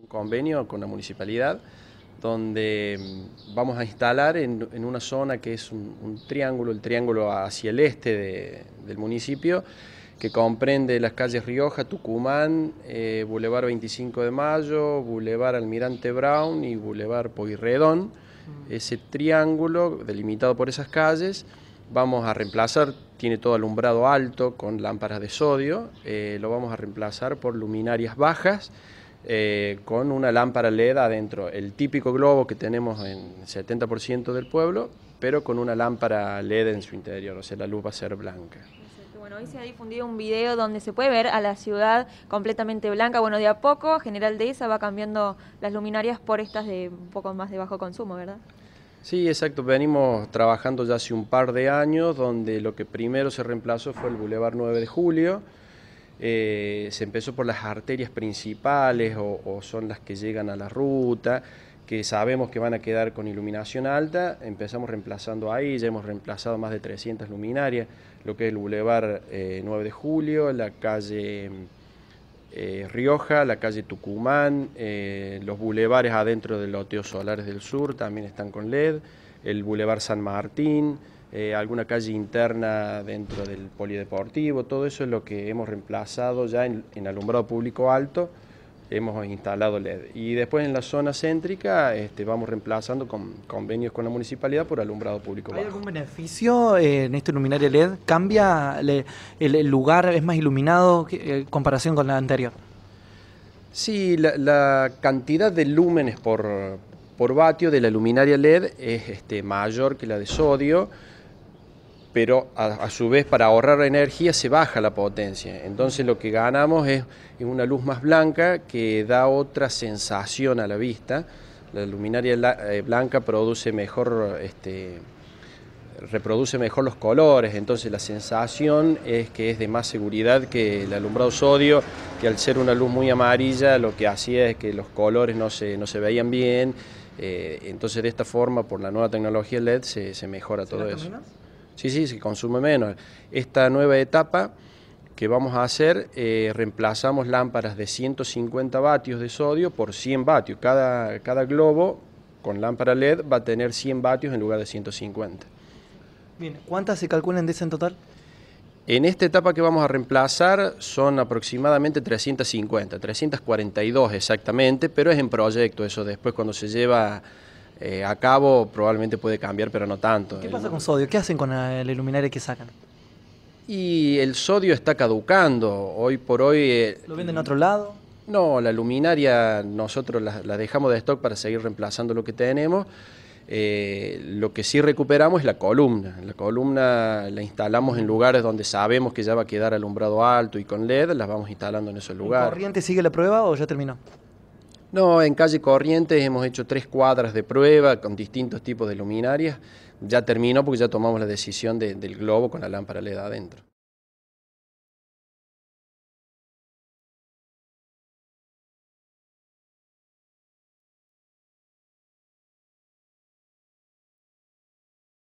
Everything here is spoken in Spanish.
Un convenio con la municipalidad donde mm, vamos a instalar en, una zona que es un, triángulo, el triángulo hacia el este del municipio, que comprende las calles Rioja, Tucumán, eh, Boulevard 25 de Mayo, Boulevard Almirante Brown y Boulevard Poirredón. Mm. Ese triángulo delimitado por esas calles vamos a reemplazar, tiene todo alumbrado alto con lámparas de sodio, eh, lo vamos a reemplazar por luminarias bajas eh, con una lámpara LED adentro. El típico globo que tenemos en 70% del pueblo, pero con una lámpara LED en su interior, o sea, la luz va a ser blanca. Bueno, hoy se ha difundido un video donde se puede ver a la ciudad completamente blanca. Bueno, de a poco General Dehesa va cambiando las luminarias por estas de un poco más de bajo consumo, ¿verdad? Sí, exacto. Venimos trabajando ya hace un par de años, donde lo que primero se reemplazó fue el Boulevard 9 de Julio, eh, se empezó por las arterias principales o, son las que llegan a la ruta, que sabemos que van a quedar con iluminación alta, empezamos reemplazando ahí, ya hemos reemplazado más de 300 luminarias, lo que es el Boulevard 9 eh, de Julio, la calle... Eh, Rioja, la calle Tucumán, los bulevares adentro de los Solares del Sur también están con LED, el Boulevard San Martín, eh, alguna calle interna dentro del polideportivo, todo eso es lo que hemos reemplazado ya en, alumbrado público alto, hemos instalado LED. Y después en la zona céntrica este, vamos reemplazando con convenios con la municipalidad por alumbrado público. ¿Hay algún beneficio eh, en este luminaria LED? ¿Cambia el, lugar? ¿Es más iluminado en eh, comparación con la anterior? Sí, la, cantidad de lúmenes por, por, vatio de la luminaria LED es este, mayor que la de sodio pero a, su vez para ahorrar energía se baja la potencia. Entonces lo que ganamos es, una luz más blanca que da otra sensación a la vista. La luminaria eh, blanca produce mejor, este, reproduce mejor los colores, entonces la sensación es que es de más seguridad que el alumbrado sodio, que al ser una luz muy amarilla lo que hacía es que los colores no se, no se veían bien. Eh, entonces de esta forma, por la nueva tecnología LED, se, mejora todo eso. Sí, sí, se consume menos. Esta nueva etapa que vamos a hacer, eh, reemplazamos lámparas de 150 vatios de sodio por 100 vatios. Cada, cada globo con lámpara LED va a tener 100 vatios en lugar de 150. Bien, ¿cuántas se calculan de esa en total? En esta etapa que vamos a reemplazar son aproximadamente 350, 342 exactamente, pero es en proyecto eso después cuando se lleva eh, a cabo probablemente puede cambiar, pero no tanto. ¿Qué pasa con sodio? ¿Qué hacen con eh, la luminaria que sacan? Y el sodio está caducando. Hoy por hoy... Eh, ¿Lo venden en otro lado? No, la luminaria nosotros la, dejamos de stock para seguir reemplazando lo que tenemos. lo que sí recuperamos es la columna. La columna la instalamos en lugares donde sabemos que ya va a quedar alumbrado alto y con LED, las vamos instalando en esos lugares. ¿Corriente sigue la prueba o ya terminó? No, en calle Corrientes hemos hecho tres cuadras de prueba con distintos tipos de luminarias. Ya terminó porque ya tomamos la decisión del globo con la lámpara LED adentro.